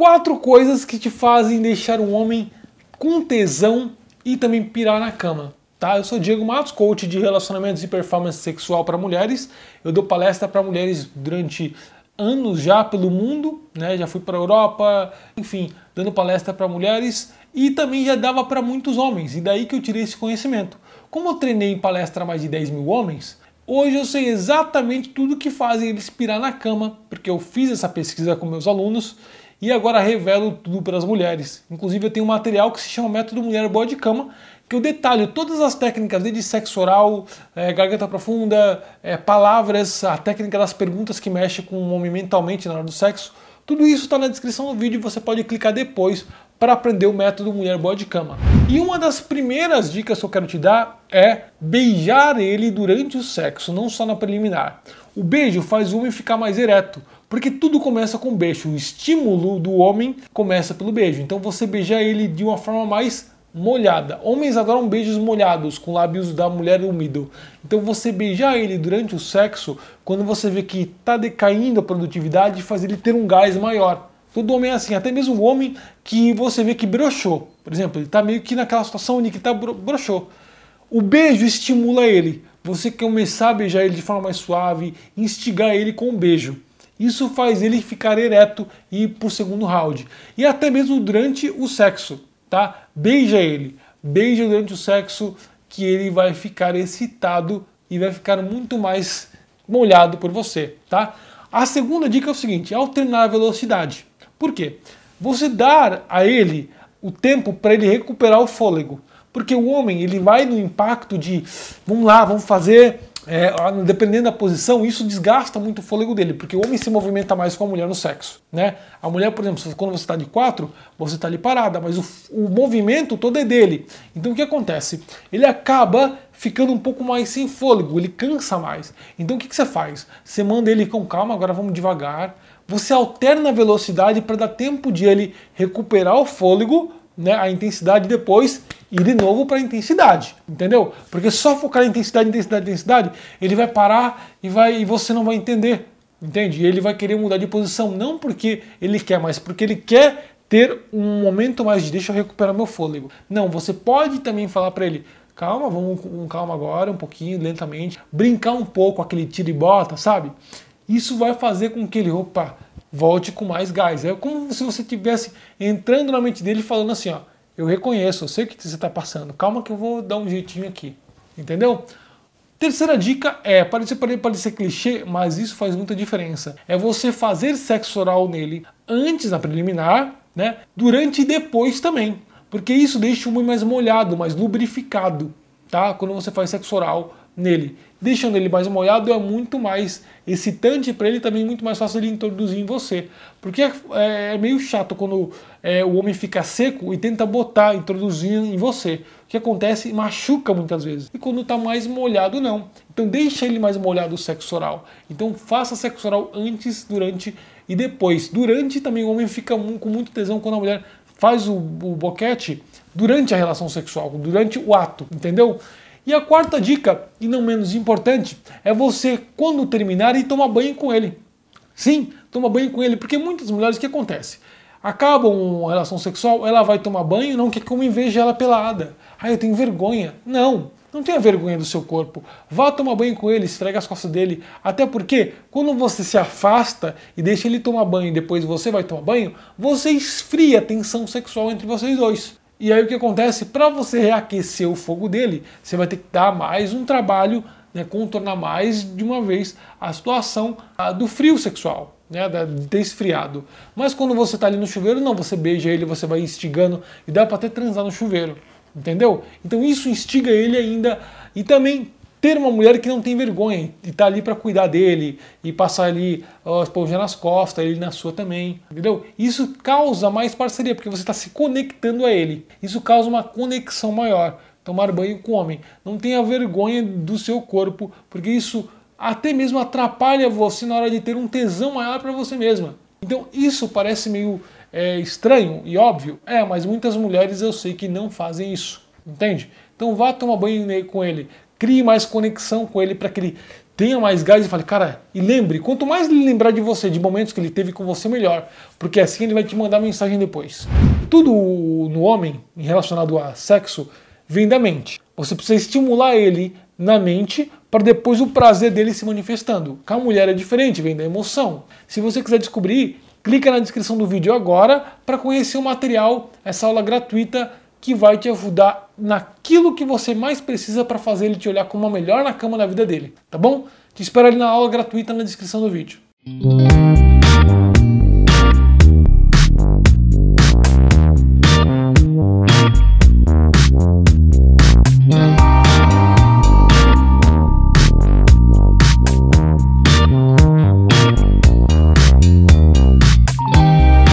Quatro coisas que te fazem deixar um homem com tesão e também pirar na cama. Tá? Eu sou Diego Matos, coach de relacionamentos e performance sexual para mulheres. Eu dou palestra para mulheres durante anos já pelo mundo, né? Já fui para a Europa, enfim, dando palestra para mulheres e também já dava para muitos homens. E daí que eu tirei esse conhecimento. Como eu treinei em palestra mais de 10 mil homens, Hoje eu sei exatamente tudo que fazem eles pirar na cama, porque eu fiz essa pesquisa com meus alunos e agora revelo tudo para as mulheres. Inclusive eu tenho um material que se chama Método Mulher Boa de Cama, que eu detalho todas as técnicas, desde sexo oral, é, garganta profunda, é, palavras, a técnica das perguntas que mexe com o homem mentalmente na hora do sexo. Tudo isso está na descrição do vídeo, você pode clicar depois para aprender o método mulher boa de cama. E uma das primeiras dicas que eu quero te dar é beijar ele durante o sexo, não só na preliminar. O beijo faz o homem ficar mais ereto, porque tudo começa com um beijo. O estímulo do homem começa pelo beijo. Então você beijar ele de uma forma mais molhada. Homens adoram beijos molhados, com lábios da mulher úmido. Então você beijar ele durante o sexo, quando você vê que está decaindo a produtividade, faz ele ter um gás maior. Todo homem é assim, até mesmo o homem que você vê que brochou, por exemplo, ele está meio que naquela situação única que está brochou. O beijo estimula ele. Você começar a beijar ele de forma mais suave, instigar ele com um beijo. Isso faz ele ficar ereto e ir o segundo round. E até mesmo durante o sexo, tá? Beija ele. Beija durante o sexo que ele vai ficar excitado e vai ficar muito mais molhado por você, tá? A segunda dica é o seguinte: alternar a velocidade. Por quê? Você dar a ele o tempo para ele recuperar o fôlego. Porque o homem ele vai no impacto de vamos lá, vamos fazer, é, dependendo da posição, isso desgasta muito o fôlego dele, porque o homem se movimenta mais com a mulher no sexo. Né? A mulher, por exemplo, quando você está de quatro, você está ali parada, mas o, o movimento todo é dele. Então o que acontece? Ele acaba ficando um pouco mais sem fôlego, ele cansa mais. Então o que, que você faz? Você manda ele com calma, agora vamos devagar, você alterna a velocidade para dar tempo de ele recuperar o fôlego, né, a intensidade depois ir de novo para a intensidade, entendeu? Porque só focar em intensidade, intensidade, intensidade, ele vai parar e vai e você não vai entender, entende? E ele vai querer mudar de posição não porque ele quer, mas porque ele quer ter um momento mais de deixa eu recuperar meu fôlego. Não, você pode também falar para ele calma, vamos com calma agora, um pouquinho, lentamente, brincar um pouco aquele tiro e bota, sabe? isso vai fazer com que ele, opa, volte com mais gás. É como se você tivesse entrando na mente dele falando assim, ó, eu reconheço, eu sei o que você está passando, calma que eu vou dar um jeitinho aqui, entendeu? Terceira dica é, parece, parecer clichê, mas isso faz muita diferença. É você fazer sexo oral nele antes da preliminar, né? Durante e depois também. Porque isso deixa o homem mais molhado, mais lubrificado, tá? Quando você faz sexo oral nele, deixando ele mais molhado é muito mais excitante para ele também é muito mais fácil de introduzir em você. Porque é, é meio chato quando é, o homem fica seco e tenta botar, introduzir em você. O que acontece? Machuca muitas vezes. E quando está mais molhado, não. Então deixa ele mais molhado o sexo oral. Então faça sexo oral antes, durante e depois. Durante também o homem fica com muito tesão quando a mulher faz o, o boquete durante a relação sexual, durante o ato, entendeu? E a quarta dica, e não menos importante, é você, quando terminar, ir tomar banho com ele. Sim, toma banho com ele, porque muitas mulheres, o que acontece? Acabam uma relação sexual, ela vai tomar banho não quer que eu me veja ela pelada. Ah, eu tenho vergonha. Não, não tenha vergonha do seu corpo. Vá tomar banho com ele, esfrega as costas dele. Até porque, quando você se afasta e deixa ele tomar banho e depois você vai tomar banho, você esfria a tensão sexual entre vocês dois. E aí o que acontece? Para você reaquecer o fogo dele, você vai ter que dar mais um trabalho, né, contornar mais de uma vez a situação a, ah, do frio sexual, né, de ter esfriado. Mas quando você está ali no chuveiro, não, você beija ele, você vai instigando e dá para até transar no chuveiro, entendeu? Então isso instiga ele ainda e também ter uma mulher que não tem vergonha e estar tá ali para cuidar dele e passar ali a esponja nas costas, ele na sua também, entendeu? Isso causa mais parceria, porque você está se conectando a ele. Isso causa uma conexão maior. Tomar banho com homem. Não tenha vergonha do seu corpo, porque isso até mesmo atrapalha você na hora de ter um tesão maior para você mesma. Então isso parece meio é, estranho e óbvio, é, mas muitas mulheres eu sei que não fazem isso, entende? Então vá tomar banho com ele crie mais conexão com ele para que ele tenha mais gás e fale, cara, e lembre, quanto mais ele lembrar de você, de momentos que ele teve com você, melhor, porque assim ele vai te mandar mensagem depois. Tudo no homem, relacionado a sexo, vem da mente. Você precisa estimular ele na mente para depois o prazer dele se manifestando. Com a mulher é diferente, vem da emoção. Se você quiser descobrir, clica na descrição do vídeo agora para conhecer o material, essa aula gratuita que vai te ajudar naquilo que você mais precisa para fazer ele te olhar como a melhor na cama da vida dele, tá bom? Te espero ali na aula gratuita na descrição do vídeo.